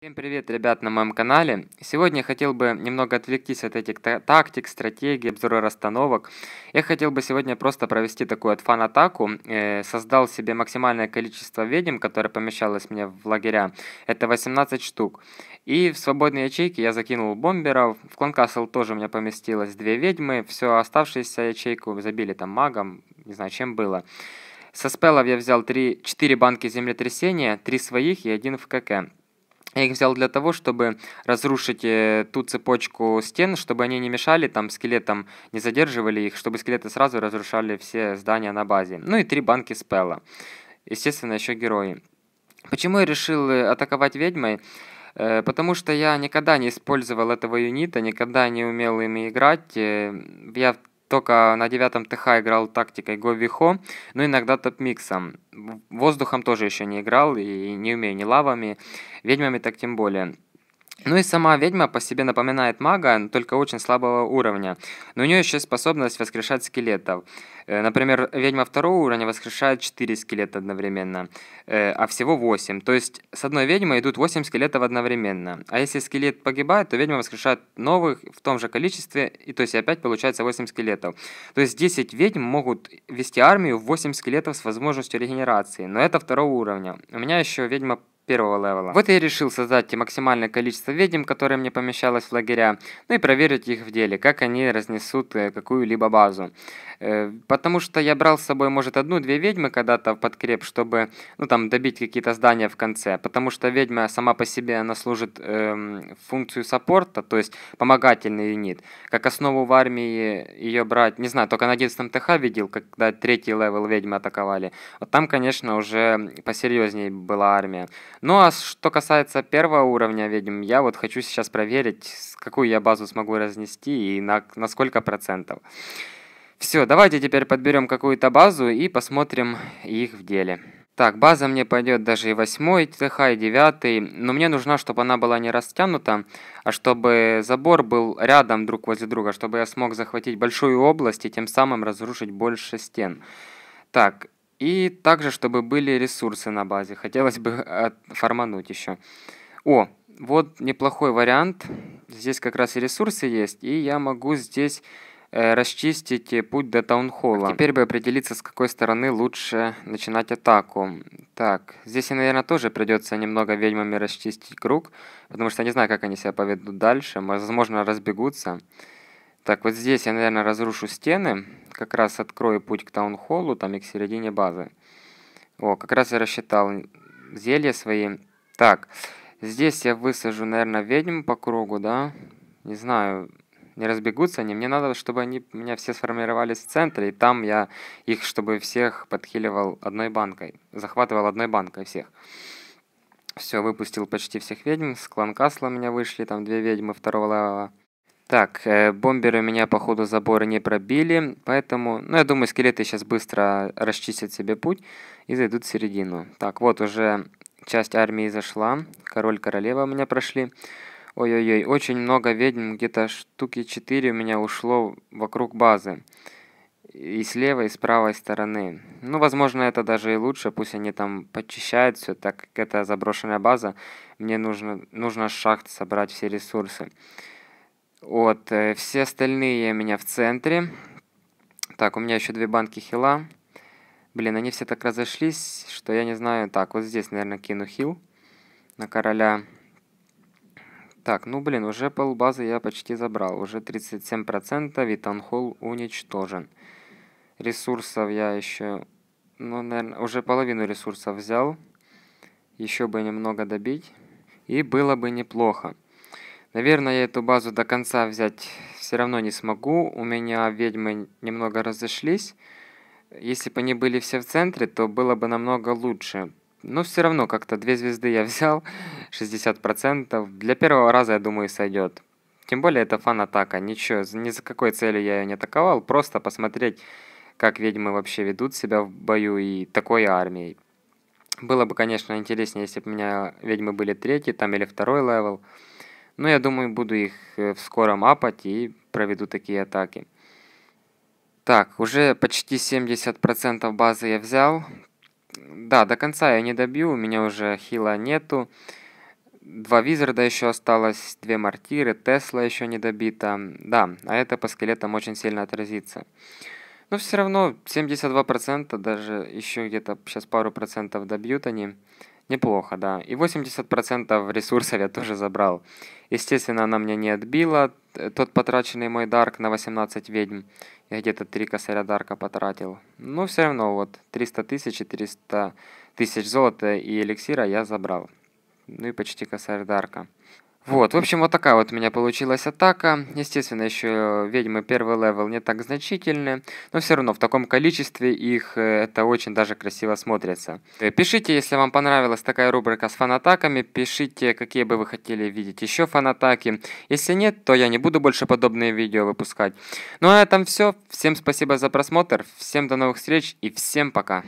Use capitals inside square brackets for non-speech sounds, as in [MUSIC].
Всем привет, ребят, на моем канале. Сегодня я хотел бы немного отвлектись от этих тактик, стратегий, обзора расстановок. Я хотел бы сегодня просто провести такую от фан-атаку. Э, создал себе максимальное количество ведьм, которое помещалось мне в лагеря. Это 18 штук. И в свободные ячейки я закинул бомберов. В Кланкасл тоже у меня поместилось две ведьмы. Все а оставшуюся ячейку забили там магом, не знаю, чем было. Со спелов я взял 3, 4 банки землетрясения, 3 своих и 1 в КК. Я их взял для того, чтобы разрушить э, ту цепочку стен, чтобы они не мешали там скелетам, не задерживали их, чтобы скелеты сразу разрушали все здания на базе. Ну и три банки спелла. Естественно, еще герои. Почему я решил э, атаковать ведьмой? Э, потому что я никогда не использовал этого юнита, никогда не умел ими играть. Я только на девятом ТХ играл тактикой Говихо, но ну, иногда топ-миксом воздухом тоже еще не играл, и не умею ни лавами, ведьмами так тем более. Ну и сама ведьма по себе напоминает мага, только очень слабого уровня. Но у нее еще способность воскрешать скелетов. Э, например, ведьма второго уровня воскрешает 4 скелета одновременно, э, а всего 8. То есть с одной ведьмы идут 8 скелетов одновременно. А если скелет погибает, то ведьма воскрешает новых в том же количестве, и то есть опять получается 8 скелетов. То есть 10 ведьм могут вести армию в 8 скелетов с возможностью регенерации, но это второго уровня. У меня еще ведьма первого левела. Вот я решил создать максимальное количество ведьм, которые мне помещалось в лагеря, ну и проверить их в деле, как они разнесут э, какую-либо базу. Э, потому что я брал с собой, может, одну-две ведьмы когда-то в подкреп, чтобы, ну, там, добить какие-то здания в конце. Потому что ведьма сама по себе, она служит эм, функцию саппорта, то есть помогательный юнит. Как основу в армии ее брать, не знаю, только на 11 ТХ видел, когда третий левел ведьмы атаковали. Вот там, конечно, уже посерьезнее была армия. Ну, а что касается первого уровня ведьм, я вот хочу сейчас проверить, какую я базу смогу разнести и на, на сколько процентов. Все, давайте теперь подберем какую-то базу и посмотрим их в деле. Так, база мне пойдет даже и 8 ТХ, и 9, но мне нужна, чтобы она была не растянута, а чтобы забор был рядом друг возле друга, чтобы я смог захватить большую область и тем самым разрушить больше стен. Так, и также, чтобы были ресурсы на базе. Хотелось бы отформануть э, еще. О, вот неплохой вариант. Здесь как раз и ресурсы есть, и я могу здесь Э, расчистить э, путь до таунхолла. А теперь бы определиться, с какой стороны лучше начинать атаку. Так, здесь, наверное, тоже придется немного ведьмами расчистить круг, потому что я не знаю, как они себя поведут дальше. Возможно, разбегутся. Так, вот здесь я, наверное, разрушу стены. Как раз открою путь к таунхоллу, там и к середине базы. О, как раз я рассчитал зелье свои. Так, здесь я высажу, наверное, ведьм по кругу, да? Не знаю не разбегутся они. Мне надо, чтобы они у меня все сформировались в центре, и там я их, чтобы всех подхиливал одной банкой, захватывал одной банкой всех. Все, выпустил почти всех ведьм, с клан Касла у меня вышли, там две ведьмы второго левела. Так, э, бомберы меня, по ходу забора не пробили, поэтому... Ну, я думаю, скелеты сейчас быстро расчистят себе путь и зайдут в середину. Так, вот уже часть армии зашла, король-королева у меня прошли. Ой-ой-ой, очень много ведьм, где-то штуки 4 у меня ушло вокруг базы. И с левой, и с правой стороны. Ну, возможно, это даже и лучше, пусть они там почищают все, так как это заброшенная база. Мне нужно, нужно шахт собрать все ресурсы. Вот, э, все остальные у меня в центре. Так, у меня еще две банки хила. Блин, они все так разошлись, что я не знаю. Так, вот здесь, наверное, кину хил на короля. Так, ну блин, уже полбазы я почти забрал. Уже 37% Витанхол уничтожен. Ресурсов я еще... Ну, наверное, уже половину ресурсов взял. Еще бы немного добить. И было бы неплохо. Наверное, я эту базу до конца взять все равно не смогу. У меня ведьмы немного разошлись. Если бы они были все в центре, то было бы намного лучше. Но все равно как-то две звезды я взял, 60%. [LAUGHS] Для первого раза, я думаю, сойдет. Тем более это фан-атака. Ничего, ни за какой целью я ее не атаковал. Просто посмотреть, как ведьмы вообще ведут себя в бою и такой армией. Было бы, конечно, интереснее, если бы у меня ведьмы были третий там или второй левел. Но я думаю, буду их э, в скором апать и проведу такие атаки. Так, уже почти 70% базы я взял, да, до конца я не добью, у меня уже хила нету. Два Визарда еще осталось, две Мартиры, Тесла еще не добита. Да, а это по скелетам очень сильно отразится. Но все равно 72%, даже еще где-то сейчас пару процентов добьют они. Неплохо, да. И 80% ресурсов я тоже забрал. Естественно, она меня не отбила. Э, тот потраченный мой дарк на 18 ведьм. Я где-то 3 косаря дарка потратил. Но все равно, вот, 300 тысяч и 300 тысяч золота и эликсира я забрал. Ну и почти косарь дарка. Вот, в общем, вот такая вот у меня получилась атака. Естественно, еще ведьмы первый левел не так значительны, но все равно в таком количестве их э, это очень даже красиво смотрится. Э, пишите, если вам понравилась такая рубрика с фанатаками, пишите, какие бы вы хотели видеть еще фанатаки. Если нет, то я не буду больше подобные видео выпускать. Ну а на этом все. Всем спасибо за просмотр, всем до новых встреч и всем пока.